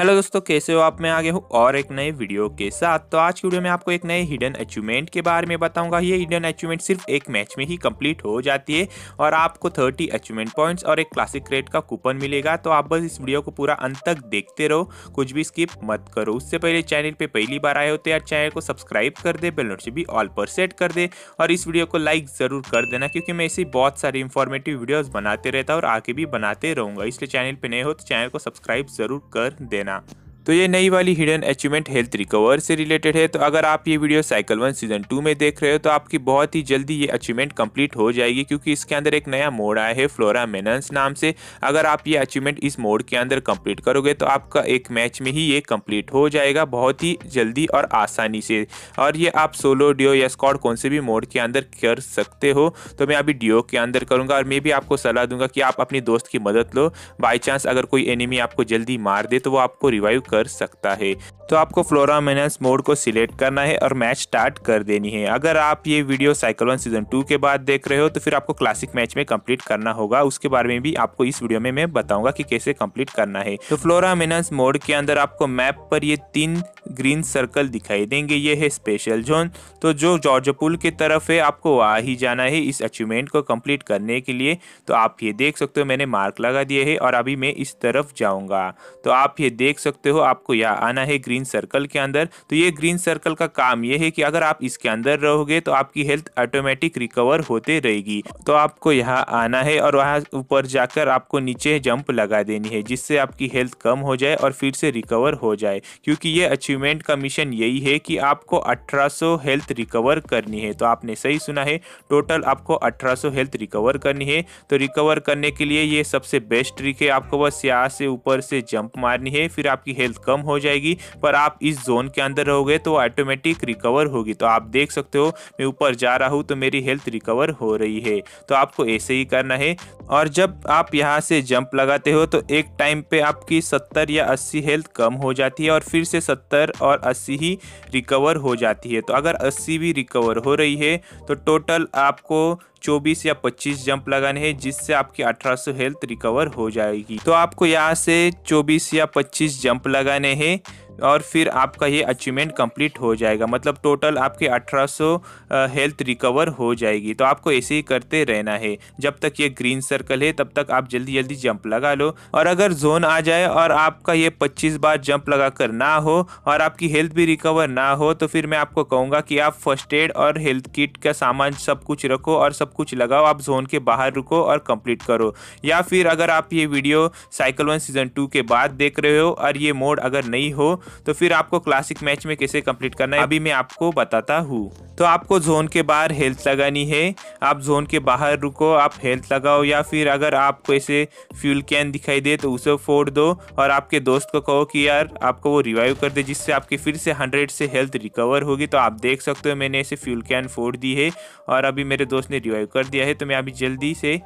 Hello दोस्तों कैसे हो आप मैं आगे हूँ और एक नए वीडियो के साथ तो आज की वीडियो में आपको एक नए हिडन अचीवमेंट के बारे में बताऊंगा ये हिडन अचीवमेंट सिर्फ एक मैच में ही कंप्लीट हो जाती है और आपको 30 अचीवमेंट पॉइंट्स और एक क्लासिक क्रेड का कूपन मिलेगा तो आप बस इस वीडियो को पूरा अंत तक देखते रहो कुछ भी स्किप मत करो उससे पहले चैनल पर पहली बार आए होते तो यार चैनल को सब्सक्राइब कर दे बेल नोट भी ऑल पर सेट कर दे और इस वीडियो को लाइक ज़रूर कर देना क्योंकि मैं ऐसी बहुत सारी इन्फॉर्मेटिव वीडियोज़ बनाते रहता हूँ और आगे भी बनाते रहूँगा इसलिए चैनल पर नए हो तो चैनल को सब्सक्राइब ज़रूर कर देना Yeah. तो ये नई वाली हिडन अचीवमेंट हेल्थ रिकवर से रिलेटेड है तो अगर आप ये video cycle one season two में देख रहे हो तो आपकी बहुत ही जल्दी ये अचीवमेंट कंप्लीट हो जाएगी क्योंकि इसके अंदर एक नया मोड आया है फ्लोरा मेनन्स नाम से अगर आप ये अचीवमेंट इस मोड के अंदर कंप्लीट करोगे तो आपका एक मैच में ही ये कंप्लीट हो जाएगा बहुत ही जल्दी और आसानी से और ये आप सोलो डिओ या स्कॉड कौन से भी मोड के अंदर कर सकते हो तो मैं अभी डिओ के अंदर करूँगा और मैं भी आपको सलाह दूंगा कि आप अपने दोस्त की मदद लो बाई चांस अगर कोई एनिमी आपको जल्दी मार दे तो वो आपको रिवाइव कर कर सकता है तो आपको फ्लोरा मेनस मोड को सिलेक्ट करना है और मैच स्टार्ट कर देनी है अगर आप ये video cycle one season two के बाद देख रहे हो तो फिर आपको क्लासिक मैच में कंप्लीट करना होगा उसके बारे में भी आपको इस वीडियो में मैं बताऊंगा कि कैसे कंप्लीट करना है तो फ्लोरा मेनस मोड के अंदर आपको मैप पर ये तीन ग्रीन सर्कल दिखाई देंगे ये है स्पेशल जोन तो जो जॉर्ज पुल की तरफ है आपको आ ही जाना है इस अचीवमेंट को कम्प्लीट करने के लिए तो आप ये देख सकते हो मैंने मार्क लगा दिए है और अभी मैं इस तरफ जाऊँगा तो आप ये देख सकते हो आपको यहाँ आना है ग्रीन सर्कल के अंदर तो ये ग्रीन सर्कल का काम ये है कि अगर आप इसके अंदर रहोगे तो आपकी हेल्थ ऑटोमेटिक रिकवर होते रहेगी तो आपको यहाँ आना है और वहाँ ऊपर जाकर आपको नीचे जंप लगा देनी है जिससे आपकी हेल्थ कम हो जाए और फिर से रिकवर हो जाए क्योंकि ये अचीवमेंट का मिशन यही है कि आपको 1800 हेल्थ रिकवर करनी है तो आपने सही सुना है टोटल आपको 1800 हेल्थ रिकवर करनी है तो रिकवर करने के लिए ये सबसे बेस्ट ट्रिक है आपको बस यहाँ से ऊपर से जंप मारनी है फिर आपकी हेल्थ हेल्थ कम हो जाएगी पर आप इस जोन के अंदर रहोगे तो ऑटोमेटिक रिकवर होगी तो आप देख सकते हो मैं ऊपर जा रहा हूँ तो मेरी हेल्थ रिकवर हो रही है तो आपको ऐसे ही करना है और जब आप यहाँ से जंप लगाते हो तो एक टाइम पे आपकी 70 या 80 हेल्थ कम हो जाती है और फिर से 70 और 80 ही रिकवर हो जाती है तो अगर 80 भी रिकवर हो रही है तो टोटल आपको 24 या 25 जंप लगाने हैं जिससे आपकी 1800 हेल्थ रिकवर हो जाएगी तो आपको यहाँ से 24 या 25 जंप लगाने हैं और फिर आपका ये अचीवमेंट कंप्लीट हो जाएगा मतलब टोटल आपके 1800 हेल्थ रिकवर हो जाएगी तो आपको ऐसे ही करते रहना है जब तक ये ग्रीन सर्कल है तब तक आप जल्दी जल्दी जंप लगा लो और अगर जोन आ जाए और आपका ये 25 बार जंप लगा कर ना हो और आपकी हेल्थ भी रिकवर ना हो तो फिर मैं आपको कहूँगा कि आप फर्स्ट एड और हेल्थ किट का सामान सब कुछ रखो और सब कुछ लगाओ आप जोन के बाहर रुको और कंप्लीट करो या फिर अगर आप ये video cycle one season two के बाद देख रहे हो और ये मोड अगर नहीं हो तो फिर आपको क्लासिक मैच में कैसे कंप्लीट करना है अभी मैं आपको बताता हूँ तो आपको जोन के बाहर हेल्थ लगानी है आप जोन के बाहर रुको आप हेल्थ लगाओ या फिर अगर आपको ऐसे फ्यूल कैन दिखाई दे तो उसे फोड़ दो और आपके दोस्त को कहो कि यार आपको वो रिवाइव कर दे जिससे आपके फिर से हंड्रेड से हेल्थ रिकवर होगी तो आप देख सकते हो मैंने ऐसे फ्यूल कैन फोड़ दी है और अभी मेरे दोस्त ने रिवाइव कर दिया है तो मैं अभी जल्दी से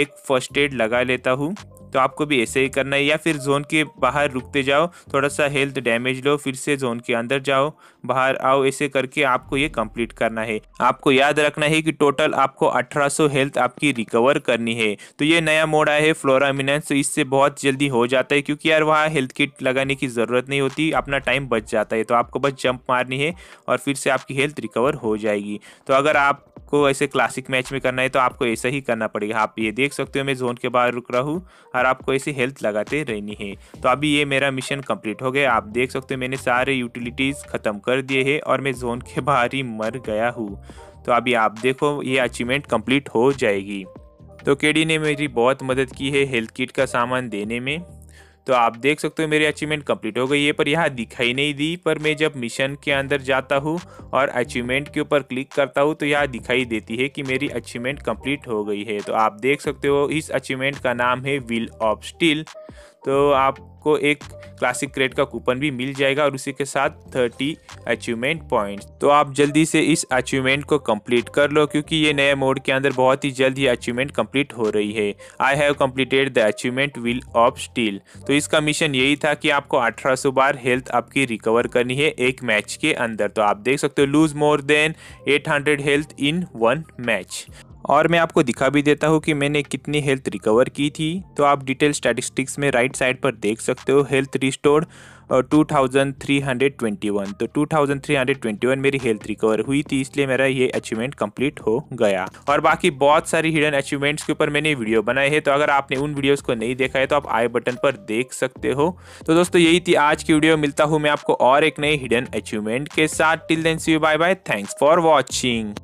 एक फर्स्ट एड लगा लेता हूँ तो आपको भी ऐसे ही करना है या फिर जोन के बाहर रुकते जाओ थोड़ा सा हेल्थ डैमेज लो फिर से जोन के अंदर जाओ बाहर आओ ऐसे करके आपको ये कंप्लीट करना है आपको याद रखना है कि टोटल आपको 1800 हेल्थ आपकी रिकवर करनी है तो ये नया मोड आया है फ्लोरा मिनेंस तो इससे बहुत जल्दी हो जाता है क्योंकि यार वहाँ हेल्थ किट लगाने की ज़रूरत नहीं होती अपना टाइम बच जाता है तो आपको बस जंप मारनी है और फिर से आपकी हेल्थ रिकवर हो जाएगी तो अगर आपको ऐसे क्लासिक मैच में करना है तो आपको ऐसा ही करना पड़ेगा आप ये देख सकते हो मैं जोन के बाहर रुक रहा हूँ और आपको ऐसे हेल्थ लगाते रहनी है तो अभी ये मेरा मिशन कंप्लीट हो गया आप देख सकते हो मैंने सारे यूटिलिटीज़ ख़त्म कर कर दिए हैं और मैं जोन के बाहर ही मर गया हूँ तो अभी आप देखो ये अचीवमेंट कंप्लीट हो जाएगी तो केडी ने मेरी बहुत मदद की है हेल्थ किट का सामान देने में तो आप देख सकते हो मेरी अचीवमेंट कंप्लीट हो गई है पर यहाँ दिखाई नहीं दी पर मैं जब मिशन के अंदर जाता हूँ और अचीवमेंट के ऊपर क्लिक करता हूँ तो यहाँ दिखाई देती है कि मेरी अचीवमेंट कंप्लीट हो गई है तो आप देख सकते हो इस अचीवमेंट का नाम है विल ऑफ स्टील तो आपको एक क्लासिक क्रेड का कूपन भी मिल जाएगा और उसी के साथ 30 अचीवमेंट पॉइंट तो आप जल्दी से इस अचीवमेंट को कंप्लीट कर लो क्योंकि ये नए मोड के अंदर बहुत ही जल्द ही अचीवमेंट कंप्लीट हो रही है I have completed the achievement will of steel तो इसका मिशन यही था कि आपको 1800 बार हेल्थ आपकी रिकवर करनी है एक मैच के अंदर तो आप देख सकते हो lose more than eight health in one match और मैं आपको दिखा भी देता हूँ कि मैंने कितनी हेल्थ रिकवर की थी तो आप डिटेल स्टैटिस्टिक्स में राइट साइड पर देख सकते हो health restore two thousand three hundred twenty one तो two thousand three hundred twenty one मेरी हेल्थ रिकवर हुई थी इसलिए मेरा ये अचीवमेंट कंप्लीट हो गया और बाकी बहुत सारी हिडन अचीवमेंट्स के ऊपर मैंने वीडियो बनाए हैं तो अगर आपने उन वीडियोस को नहीं देखा है तो आप आई बटन पर देख सकते हो तो दोस्तों यही थी आज की वीडियो मिलता हूँ मैं आपको और एक नए हिडन अचीवमेंट के साथ till then see bye bye thanks for watching